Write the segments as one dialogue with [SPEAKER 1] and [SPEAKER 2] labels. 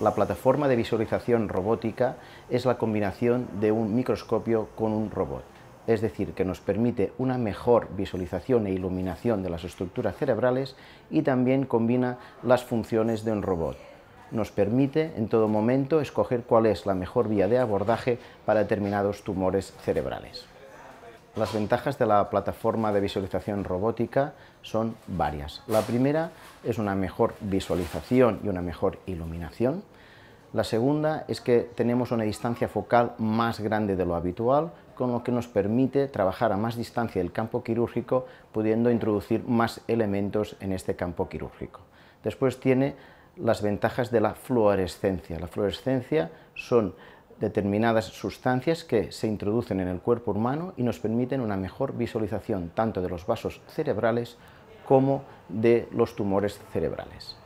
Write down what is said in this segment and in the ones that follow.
[SPEAKER 1] La plataforma de visualización robótica es la combinación de un microscopio con un robot, es decir, que nos permite una mejor visualización e iluminación de las estructuras cerebrales y también combina las funciones de un robot. Nos permite en todo momento escoger cuál es la mejor vía de abordaje para determinados tumores cerebrales. Las ventajas de la plataforma de visualización robótica son varias. La primera es una mejor visualización y una mejor iluminación. La segunda es que tenemos una distancia focal más grande de lo habitual, con lo que nos permite trabajar a más distancia del campo quirúrgico, pudiendo introducir más elementos en este campo quirúrgico. Después tiene las ventajas de la fluorescencia. La fluorescencia son determinadas sustancias que se introducen en el cuerpo humano y nos permiten una mejor visualización tanto de los vasos cerebrales como de los tumores cerebrales.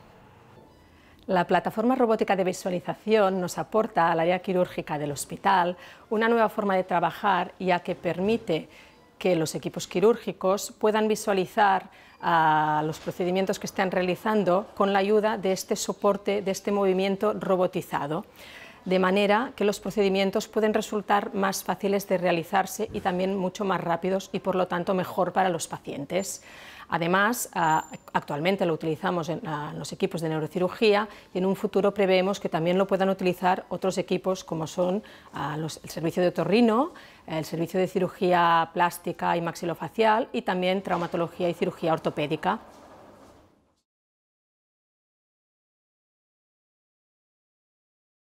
[SPEAKER 2] La plataforma robótica de visualización nos aporta al área quirúrgica del hospital una nueva forma de trabajar ya que permite que los equipos quirúrgicos puedan visualizar a ah, los procedimientos que están realizando con la ayuda de este soporte, de este movimiento robotizado de manera que los procedimientos pueden resultar más fáciles de realizarse y también mucho más rápidos y por lo tanto mejor para los pacientes. Además, ah, actualmente lo utilizamos ah, en los equipos de neurocirugía y en un futuro preveemos que también lo puedan utilizar otros equipos como son ah, el servicio de torrino, el servicio de cirugía plástica y maxilofacial y también traumatología y cirugía ortopédica.